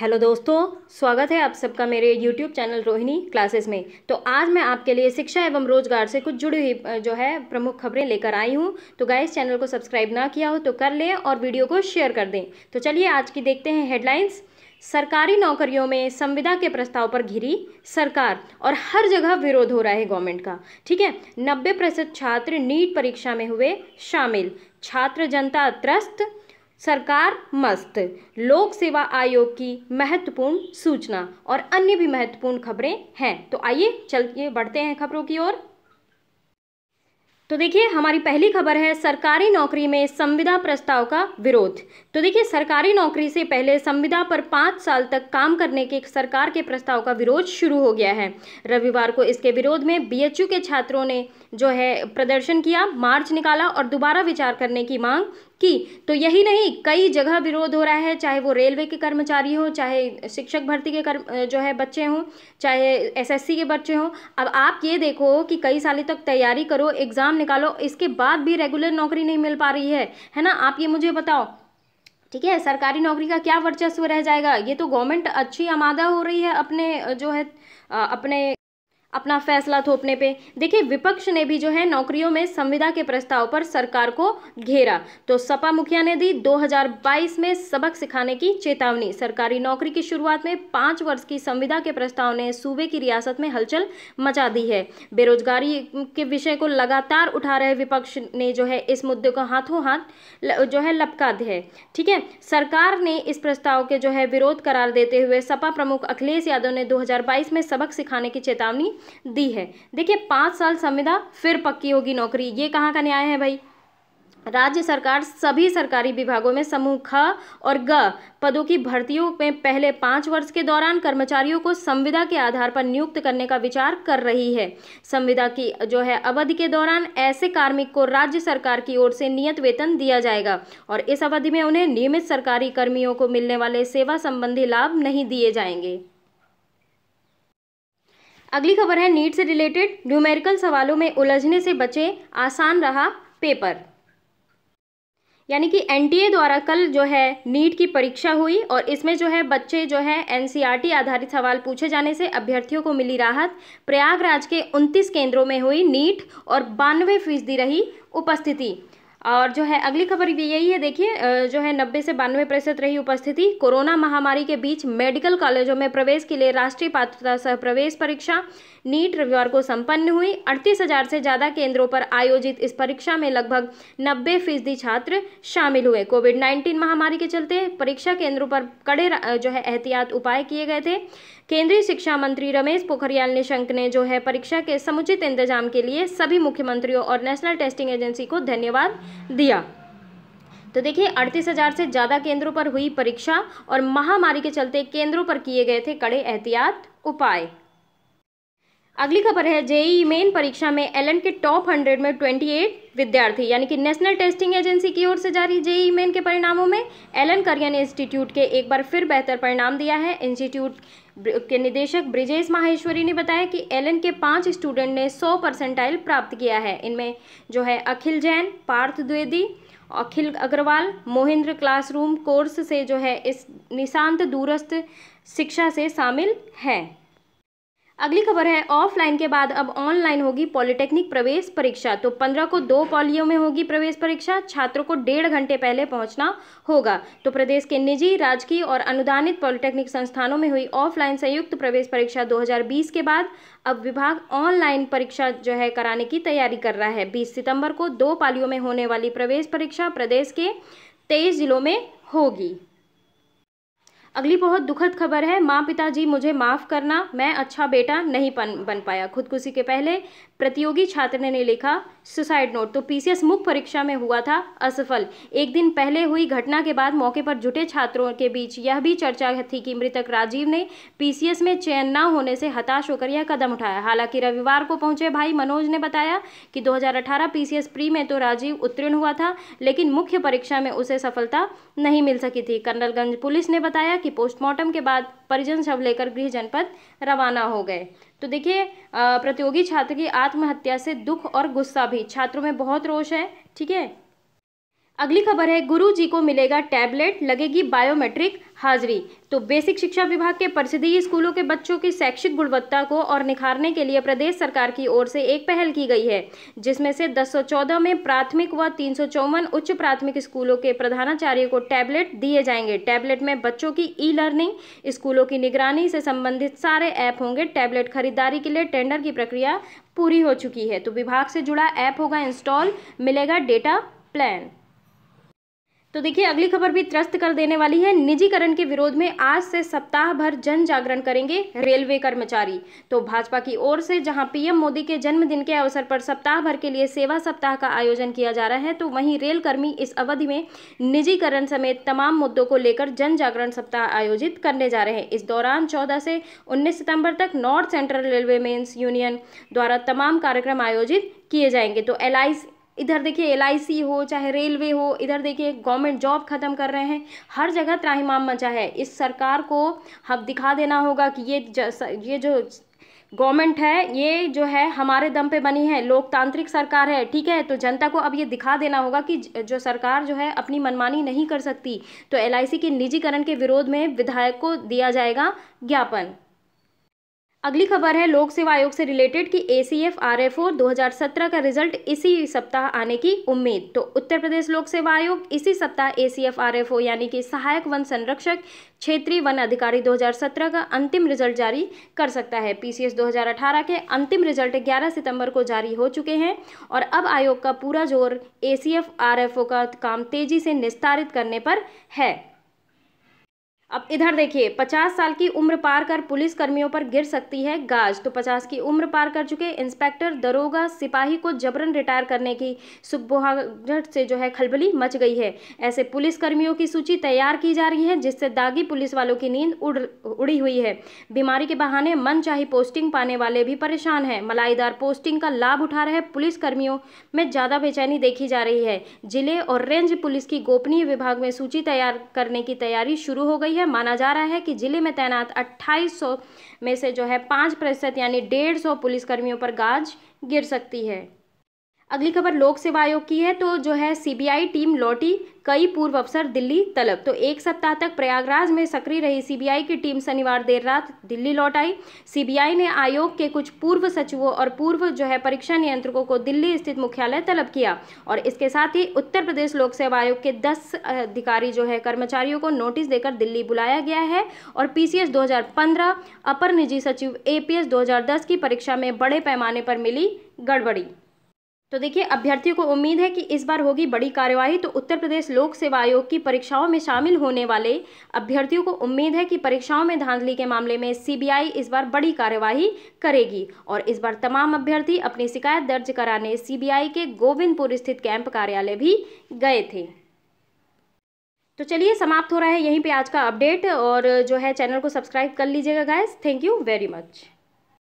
hello दोस्तों स्वागत है आप सबका मेरे यूट्यूब चैनल रोहिणी क्लासेस में तो आज मैं आपके लिए शिक्षा एवं रोजगार से कुछ जुड़ी हुई जो है प्रमुख खबरें लेकर आई हूं तो गाय चैनल को सब्सक्राइब ना किया हो तो कर लें और वीडियो को शेयर कर दें तो चलिए आज की देखते हैं हेडलाइंस सरकारी नौकरियों में संविदा के प्रस्ताव पर घिरी सरकार और हर जगह विरोध हो रहा है गवर्नमेंट का ठीक है नब्बे प्रतिशत छात्र नीट परीक्षा में हुए शामिल छात्र जनता त्रस्त सरकार मस्त लोक सेवा आयोग की महत्वपूर्ण सूचना और अन्य भी महत्वपूर्ण खबरें हैं तो आइए चलिए बढ़ते हैं खबरों की ओर तो देखिए हमारी पहली खबर है सरकारी नौकरी में संविदा प्रस्ताव का विरोध तो देखिए सरकारी नौकरी से पहले संविदा पर पाँच साल तक काम करने के सरकार के प्रस्ताव का विरोध शुरू हो गया है रविवार को इसके विरोध में बीएचयू के छात्रों ने जो है प्रदर्शन किया मार्च निकाला और दोबारा विचार करने की मांग की तो यही नहीं कई जगह विरोध हो रहा है चाहे वो रेलवे के कर्मचारी हो चाहे शिक्षक भर्ती के कर्म जो है बच्चे हों चाहे एसएससी के बच्चे हों अब आप ये देखो कि कई सालों तक तैयारी करो एग्ज़ाम निकालो इसके बाद भी रेगुलर नौकरी नहीं मिल पा रही है है ना आप ये मुझे बताओ ठीक है सरकारी नौकरी का क्या वर्चस्व रह जाएगा ये तो गवर्नमेंट अच्छी आमादा हो रही है अपने जो है अपने अपना फैसला थोपने पे देखिए विपक्ष ने भी जो है नौकरियों में संविदा के प्रस्ताव पर सरकार को घेरा तो सपा मुखिया ने दी 2022 में सबक सिखाने की चेतावनी सरकारी नौकरी की शुरुआत में पाँच वर्ष की संविदा के प्रस्ताव ने सूबे की रियासत में हलचल मचा दी है बेरोजगारी के विषय को लगातार उठा रहे विपक्ष ने जो है इस मुद्दे को हाथों हाथ जो है लपका दिया है ठीक है सरकार ने इस प्रस्ताव के जो है विरोध करार देते हुए सपा प्रमुख अखिलेश यादव ने दो में सबक सिखाने की चेतावनी दी है देखिए पाँच साल संविदा फिर पक्की होगी नौकरी ये कहाँ का न्याय है भाई राज्य सरकार सभी सरकारी विभागों में समूह ख और ग पदों की भर्तियों में पहले पाँच वर्ष के दौरान कर्मचारियों को संविदा के आधार पर नियुक्त करने का विचार कर रही है संविदा की जो है अवधि के दौरान ऐसे कार्मिक को राज्य सरकार की ओर से नियत वेतन दिया जाएगा और इस अवधि में उन्हें नियमित सरकारी कर्मियों को मिलने वाले सेवा संबंधी लाभ नहीं दिए जाएंगे अगली खबर है नीट से रिलेटेड न्यूमेरिकल सवालों में उलझने से बचे आसान रहा पेपर यानी कि एनटीए द्वारा कल जो है नीट की परीक्षा हुई और इसमें जो है बच्चे जो है एनसीईआरटी आधारित सवाल पूछे जाने से अभ्यर्थियों को मिली राहत प्रयागराज के 29 केंद्रों में हुई नीट और बानवे फीसदी रही उपस्थिति और जो है अगली खबर भी यही है देखिए जो है नब्बे से बानवे प्रतिशत रही उपस्थिति कोरोना महामारी के बीच मेडिकल कॉलेजों में प्रवेश के लिए राष्ट्रीय पात्रता सह प्रवेश परीक्षा नीट रविवार को संपन्न हुई अड़तीस हजार से ज़्यादा केंद्रों पर आयोजित इस परीक्षा में लगभग नब्बे फीसदी छात्र शामिल हुए कोविड नाइन्टीन महामारी के चलते परीक्षा केंद्रों पर कड़े जो है एहतियात उपाय किए गए थे केंद्रीय शिक्षा मंत्री रमेश पोखरियाल निशंक ने जो है परीक्षा के समुचित इंतजाम के लिए सभी मुख्यमंत्रियों और नेशनल टेस्टिंग एजेंसी को धन्यवाद दिया तो देखिए अड़तीस हज़ार से ज़्यादा केंद्रों पर हुई परीक्षा और महामारी के चलते केंद्रों पर किए गए थे कड़े एहतियात उपाय अगली खबर है जेई मेन परीक्षा में एलएन के टॉप हंड्रेड में ट्वेंटी एट विद्यार्थी यानी कि नेशनल टेस्टिंग एजेंसी की ओर से जारी जेई मेन के परिणामों में एलएन करियन इंस्टीट्यूट के एक बार फिर बेहतर परिणाम दिया है इंस्टीट्यूट के निदेशक ब्रिजेश माहेश्वरी ने बताया कि एलएन के पांच स्टूडेंट ने 100 परसेंटाइल प्राप्त किया है इनमें जो है अखिल जैन पार्थ द्विवेदी अखिल अग्रवाल मोहिंद्र क्लासरूम कोर्स से जो है इस निशांत दूरस्थ शिक्षा से शामिल हैं अगली खबर है ऑफलाइन के बाद अब ऑनलाइन होगी पॉलिटेक्निक प्रवेश परीक्षा तो पंद्रह को दो पॉलियो में होगी प्रवेश परीक्षा छात्रों को डेढ़ घंटे पहले पहुंचना होगा तो प्रदेश के निजी राजकीय और अनुदानित पॉलिटेक्निक संस्थानों में हुई ऑफलाइन संयुक्त प्रवेश परीक्षा 2020 के बाद अब विभाग ऑनलाइन परीक्षा जो है कराने की तैयारी कर रहा है बीस सितम्बर को दो पालियों में होने वाली प्रवेश परीक्षा प्रदेश के तेईस जिलों में होगी अगली बहुत दुखद खबर है माँ पिताजी मुझे माफ़ करना मैं अच्छा बेटा नहीं बन बन पाया खुदकुशी के पहले प्रतियोगी छात्र ने लिखा सुसाइड नोट तो पीसीएस मुख्य परीक्षा में हुआ था असफल एक दिन पहले हुई घटना के बाद मौके पर जुटे छात्रों के बीच यह भी चर्चा थी कि मृतक राजीव ने पीसीएस में चयन न होने से हताश होकर यह कदम उठाया हालांकि रविवार को पहुंचे भाई मनोज ने बताया कि 2018 पीसीएस प्री में तो राजीव उत्तीर्ण हुआ था लेकिन मुख्य परीक्षा में उसे सफलता नहीं मिल सकी थी कर्नलगंज पुलिस ने बताया कि पोस्टमार्टम के बाद परिजन शव लेकर गृह जनपद रवाना हो गए तो देखिए प्रतियोगी छात्र की आत्महत्या से दुख और गुस्सा भी छात्रों में बहुत रोष है ठीक है अगली खबर है गुरु जी को मिलेगा टैबलेट लगेगी बायोमेट्रिक हाजिरी तो बेसिक शिक्षा विभाग के परिषदीय स्कूलों के बच्चों की शैक्षिक गुणवत्ता को और निखारने के लिए प्रदेश सरकार की ओर से एक पहल की गई है जिसमें से 214 में प्राथमिक व तीन उच्च प्राथमिक स्कूलों के प्रधानाचार्य को टैबलेट दिए जाएंगे टैबलेट में बच्चों की ई लर्निंग स्कूलों की निगरानी से संबंधित सारे ऐप होंगे टैबलेट खरीदारी के लिए टेंडर की प्रक्रिया पूरी हो चुकी है तो विभाग से जुड़ा ऐप होगा इंस्टॉल मिलेगा डेटा प्लान तो देखिए अगली खबर भी त्रस्त कर देने वाली है निजीकरण के विरोध में आज से सप्ताह भर जन जागरण करेंगे रेलवे कर्मचारी तो भाजपा की ओर से जहां पीएम मोदी के जन्मदिन के अवसर पर सप्ताह भर के लिए सेवा सप्ताह का आयोजन किया जा रहा है तो वहीं कर्मी इस अवधि में निजीकरण समेत तमाम मुद्दों को लेकर जन जागरण सप्ताह आयोजित करने जा रहे हैं इस दौरान चौदह से उन्नीस सितम्बर तक North Central Railway Men's Union द्वारा तमाम कार्यक्रम आयोजित किए जाएंगे तो एल इधर देखिए एल हो चाहे रेलवे हो इधर देखिए गवर्नमेंट जॉब ख़त्म कर रहे हैं हर जगह त्राहिमाम मचा है इस सरकार को हम दिखा देना होगा कि ये ये जो गवर्नमेंट है ये जो है हमारे दम पे बनी है लोकतांत्रिक सरकार है ठीक है तो जनता को अब ये दिखा देना होगा कि जो सरकार जो है अपनी मनमानी नहीं कर सकती तो एल के निजीकरण के विरोध में विधायक को दिया जाएगा ज्ञापन अगली खबर है लोक सेवा आयोग से रिलेटेड कि A C F R F O दो हजार सत्रह का रिजल्ट इसी सप्ताह आने की उम्मीद तो उत्तर प्रदेश लोक सेवा आयोग इसी सप्ताह A C F R F O यानी कि सहायक वन संरक्षक क्षेत्रीय वन अधिकारी 2017 का अंतिम रिजल्ट जारी कर सकता है पीसीएस 2018 के अंतिम रिजल्ट 11 सितंबर को जारी हो चुके हैं और अब आयोग का पूरा जोर A C F R F O का काम तेजी से निस्तारित करने पर है अब इधर देखिए पचास साल की उम्र पार कर पुलिस कर्मियों पर गिर सकती है गाज तो पचास की उम्र पार कर चुके इंस्पेक्टर दरोगा सिपाही को जबरन रिटायर करने की सुबोहागढ़ से जो है खलबली मच गई है ऐसे पुलिस कर्मियों की सूची तैयार की जा रही है जिससे दागी पुलिस वालों की नींद उड़ उड़ी हुई है बीमारी के बहाने मन पोस्टिंग पाने वाले भी परेशान हैं मलाईदार पोस्टिंग का लाभ उठा रहे पुलिस कर्मियों में ज़्यादा बेचैनी देखी जा रही है जिले और रेंज पुलिस की गोपनीय विभाग में सूची तैयार करने की तैयारी शुरू हो गई है माना जा रहा है कि जिले में तैनात 2800 में से जो है पाँच प्रतिशत यानी डेढ़ सौ पुलिसकर्मियों पर गाज गिर सकती है अगली खबर लोक सेवा आयोग की है तो जो है सीबीआई टीम लौटी कई पूर्व अफसर दिल्ली तलब तो एक सप्ताह तक प्रयागराज में सक्रिय रही सीबीआई की टीम शनिवार देर रात दिल्ली लौट आई सीबीआई ने आयोग के कुछ पूर्व सचिवों और पूर्व जो है परीक्षा नियंत्रकों को दिल्ली स्थित मुख्यालय तलब किया और इसके साथ ही उत्तर प्रदेश लोक सेवा आयोग के दस अधिकारी जो है कर्मचारियों को नोटिस देकर दिल्ली बुलाया गया है और पी सी अपर निजी सचिव ए पी की परीक्षा में बड़े पैमाने पर मिली गड़बड़ी तो देखिए अभ्यर्थियों को उम्मीद है कि इस बार होगी बड़ी कार्यवाही तो उत्तर प्रदेश लोक सेवा आयोग की परीक्षाओं में शामिल होने वाले अभ्यर्थियों को उम्मीद है कि परीक्षाओं में धांधली के मामले में सीबीआई इस बार बड़ी कार्यवाही करेगी और इस बार तमाम अभ्यर्थी अपनी शिकायत दर्ज कराने सीबीआई के गोविंदपुर स्थित कैंप कार्यालय भी गए थे तो चलिए समाप्त हो रहा है यहीं पर आज का अपडेट और जो है चैनल को सब्सक्राइब कर लीजिएगा guys thank you very much